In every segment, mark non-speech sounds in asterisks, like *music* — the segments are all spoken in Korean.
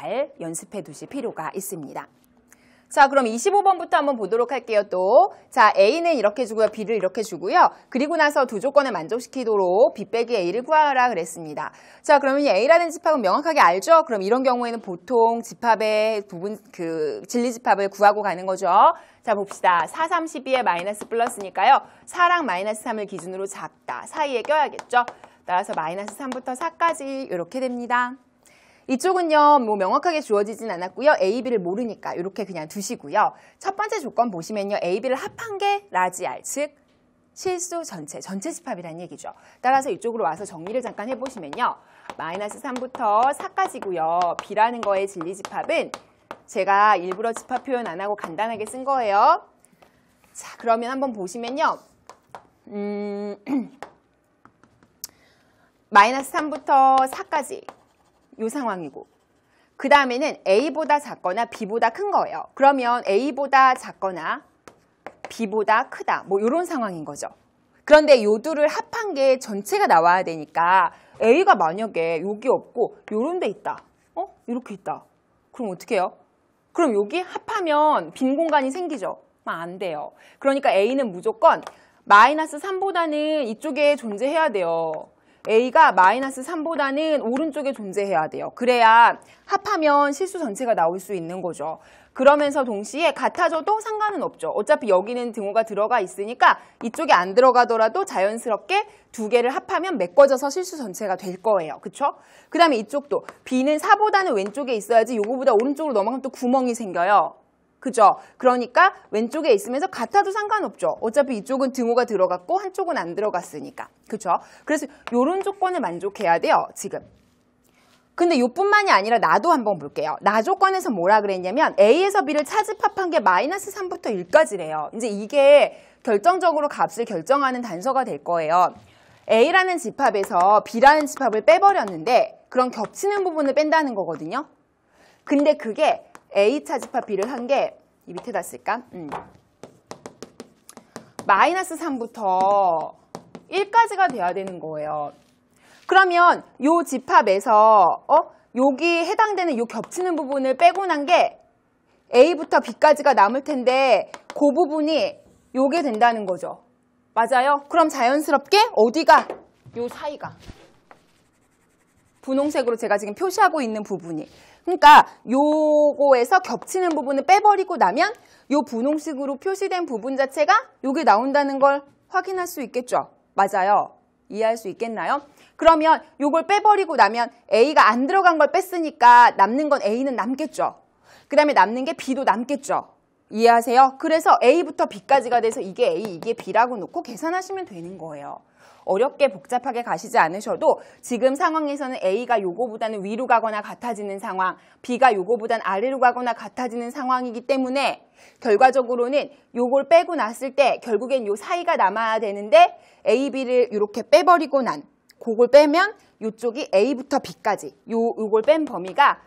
잘 연습해 두실 필요가 있습니다. 자, 그럼 25번부터 한번 보도록 할게요, 또. 자, A는 이렇게 주고요, B를 이렇게 주고요. 그리고 나서 두 조건을 만족시키도록 B 빼기 A를 구하라 그랬습니다. 자, 그러면 A라는 집합은 명확하게 알죠? 그럼 이런 경우에는 보통 집합의 부분, 그, 진리 집합을 구하고 가는 거죠. 자, 봅시다. 4, 3, 2에 마이너스 플러스니까요. 4랑 마이너스 3을 기준으로 작다. 사이에 껴야겠죠? 따라서 마이너스 3부터 4까지 이렇게 됩니다. 이쪽은요, 뭐 명확하게 주어지진 않았고요. A, B를 모르니까 이렇게 그냥 두시고요. 첫 번째 조건 보시면요. A, B를 합한 게 라지 R, 즉 실수 전체, 전체 집합이란 얘기죠. 따라서 이쪽으로 와서 정리를 잠깐 해보시면요. 마이너스 3부터 4까지고요. B라는 거의 진리 집합은 제가 일부러 집합 표현 안 하고 간단하게 쓴 거예요. 자, 그러면 한번 보시면요. 음, *clears throat* 마이너스 3부터 4까지 요 상황이고 그 다음에는 A보다 작거나 B보다 큰 거예요. 그러면 A보다 작거나 B보다 크다 뭐 이런 상황인 거죠. 그런데 요 둘을 합한 게 전체가 나와야 되니까 A가 만약에 여기 없고 요런 데 있다. 어? 이렇게 있다. 그럼 어떻게 해요? 그럼 여기 합하면 빈 공간이 생기죠. 안 돼요. 그러니까 A는 무조건 마이너스 3보다는 이쪽에 존재해야 돼요. A가 마이너스 3보다는 오른쪽에 존재해야 돼요. 그래야 합하면 실수 전체가 나올 수 있는 거죠. 그러면서 동시에 같아져도 상관은 없죠. 어차피 여기는 등호가 들어가 있으니까 이쪽에 안 들어가더라도 자연스럽게 두 개를 합하면 메꿔져서 실수 전체가 될 거예요. 그렇죠그 다음에 이쪽도 B는 4보다는 왼쪽에 있어야지 요거보다 오른쪽으로 넘어가면 또 구멍이 생겨요. 그죠? 그러니까 왼쪽에 있으면서 같아도 상관없죠. 어차피 이쪽은 등호가 들어갔고 한쪽은 안 들어갔으니까. 그죠? 그래서 이런 조건을 만족해야 돼요. 지금. 근데 요뿐만이 아니라 나도 한번 볼게요. 나 조건에서 뭐라 그랬냐면 A에서 B를 차집합한 게 마이너스 3부터 1까지래요. 이제 이게 결정적으로 값을 결정하는 단서가 될 거예요. A라는 집합에서 B라는 집합을 빼버렸는데 그런 겹치는 부분을 뺀다는 거거든요. 근데 그게 A차 집합 B를 한게 이 밑에다 쓸까? 음. 마이너스 3부터 1까지가 돼야 되는 거예요. 그러면 요 집합에서 어? 여기 해당되는 요 겹치는 부분을 빼고 난 게 A부터 B까지가 남을 텐데 그 부분이 요게 된다는 거죠. 맞아요? 그럼 자연스럽게 어디가? 요 사이가. 분홍색으로 제가 지금 표시하고 있는 부분이 그러니까 요거에서 겹치는 부분을 빼버리고 나면 요 분홍색으로 표시된 부분 자체가 요게 나온다는 걸 확인할 수 있겠죠. 맞아요. 이해할 수 있겠나요? 그러면 요걸 빼버리고 나면 A가 안 들어간 걸 뺐으니까 남는 건 A는 남겠죠. 그 다음에 남는 게 B도 남겠죠. 이해하세요? 그래서 A부터 B까지가 돼서 이게 A, 이게 B라고 놓고 계산하시면 되는 거예요. 어렵게 복잡하게 가시지 않으셔도 지금 상황에서는 A가 요거보다는 위로 가거나 같아지는 상황, B가 요거보단 아래로 가거나 같아지는 상황이기 때문에 결과적으로는 요걸 빼고 났을 때 결국엔 요 사이가 남아야 되는데 A, B를 이렇게 빼버리고 난 그걸 빼면 요쪽이 A부터 B까지 요, 요걸 뺀 범위가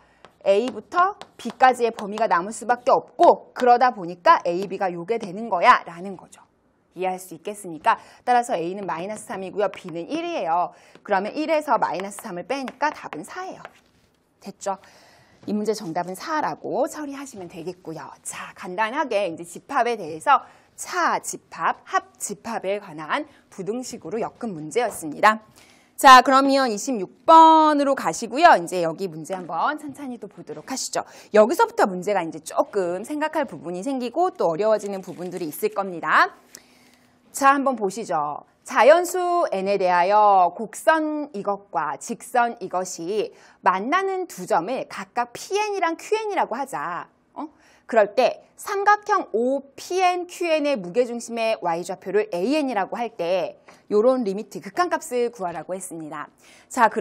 A부터 B까지의 범위가 남을 수밖에 없고 그러다 보니까 A, B가 요게 되는 거야 라는 거죠. 이해할 수있겠습니까 따라서 A는 마이너스 3이고요. B는 1이에요. 그러면 1에서 마이너스 3을 빼니까 답은 4예요. 됐죠? 이 문제 정답은 4라고 처리하시면 되겠고요. 자, 간단하게 이제 집합에 대해서 차 집합, 합 집합에 관한 부등식으로 엮은 문제였습니다. 자, 그러면 26번으로 가시고요. 이제 여기 문제 한번 천천히 또 보도록 하시죠. 여기서부터 문제가 이제 조금 생각할 부분이 생기고 또 어려워지는 부분들이 있을 겁니다. 자, 한번 보시죠. 자연수 n에 대하여 곡선 이것과 직선 이것이 만나는 두 점을 각각 pn이랑 qn이라고 하자. 어? 그럴 때 삼각형 OPN, QN의 무게중심의 y좌표를 AN이라고 할때 이런 리미트, 극한값을 구하라고 했습니다. 자, 그